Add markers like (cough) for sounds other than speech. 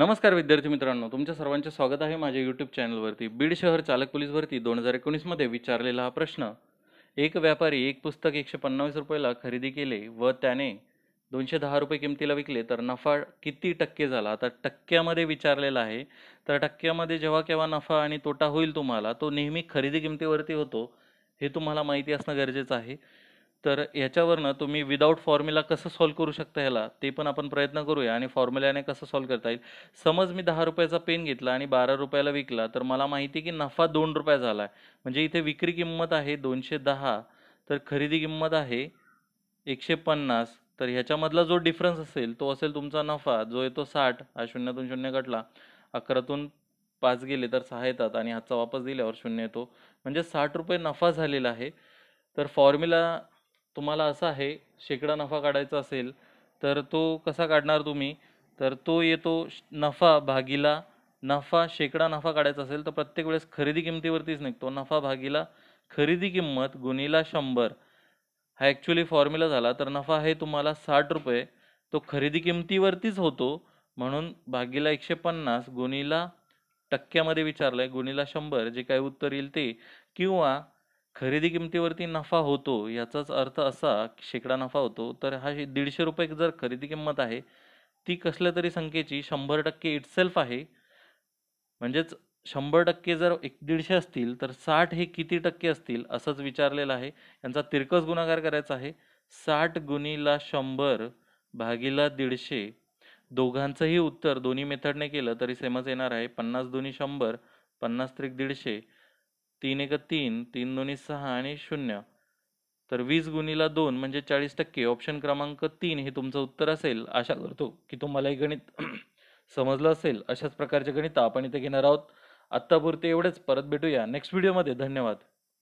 नमस्कार विद्यार्थी मित्रांनो तुमच्या सर्वांचे स्वागत आहे माझ्या यूट्यूब चॅनलवरती बीड शहर चालक पोलीस भरती दोन हजार एकोणीसमध्ये विचारलेला हा प्रश्न एक व्यापारी एक पुस्तक एकशे पन्नावीस रुपयाला खरेदी केले व त्याने दोनशे दहा रुपये किमतीला विकले तर नफा किती टक्के झाला आता टक्क्यामध्ये विचारलेला आहे तर टक्क्यामध्ये जेव्हा केव्हा नफा आणि तोटा होईल तुम्हाला तो नेहमी खरेदी किमतीवरती होतो हे तुम्हाला माहिती असणं गरजेचं आहे तर ह्याच्यावरनं तुम्ही विदाऊट फॉर्म्युला कसं सॉल्व करू शकता ह्याला ते पण आपण प्रयत्न करूया आणि फॉर्म्युल्याने कसं सॉल्व करता येईल समज मी दहा रुपयाचा पेन घेतला आणि बारा रुपयाला विकला तर मला माहिती की नफा दोन रुपया झाला आहे म्हणजे इथे विक्री किंमत आहे दोनशे दहा तर खरेदी किंमत आहे एकशे पन्नास तर ह्याच्यामधला जो डिफरन्स असेल तो असेल तुमचा नफा जो येतो साठ हा शून्यातून शून्य कटला अकरातून पाच गेले तर सहा येतात आणि हातचा वापस दिल्यावर शून्य येतो म्हणजे साठ रुपये नफा झालेला आहे तर फॉर्म्युला तुम्हाला असं आहे शेकडा नफा काढायचा असेल तर तो कसा काढणार तुम्ही तर तो येतो नफा भागीला नफा शेकडा नफा काढायचा असेल तर प्रत्येक वेळेस खरेदी किमतीवरतीच निघतो नफा भागीला खरेदी किंमत गुणीला शंभर हा ॲक्च्युली फॉर्म्युला झाला तर नफा आहे तुम्हाला साठ रुपये तो खरेदी किमतीवरतीच होतो म्हणून भागीला एकशे पन्नास गुणीला टक्क्यामध्ये विचारलं आहे गुणीला शंभर जे काही उत्तर येईल ते किंवा खरेदी किमतीवरती नफा होतो याचाच अर्थ असा की शेकडा नफा होतो तर हा दीडशे रुपये जर खरेदी किंमत आहे ती कसल्या तरी संख्येची शंभर टक्के इटसेल्फ आहे म्हणजेच शंभर टक्के जर एक दीडशे असतील तर साठ हे किती टक्के असतील असंच विचारलेलं आहे यांचा तिरकस गुणाकार करायचा आहे साठ गुणीला शंभर भागीला दीडशे दोघांचंही उत्तर दोन्ही मेथडने केलं तरी सेमच येणार आहे पन्नास दोन्ही शंभर पन्नास त्रिक दीडशे तीन एक तीन तीन दोन्ही सहा आणि शून्य तर वीस गुणीला दोन म्हणजे चाळीस टक्के ऑप्शन क्रमांक तीन हे तुमचं उत्तर असेल आशा करतो की तुम्हाला हे गणित (clears throat) समजलं असेल अशाच प्रकारचे गणित आपण इथे घेणार आहोत आत्तापुरते एवढेच परत भेटूया नेक्स्ट व्हिडिओमध्ये धन्यवाद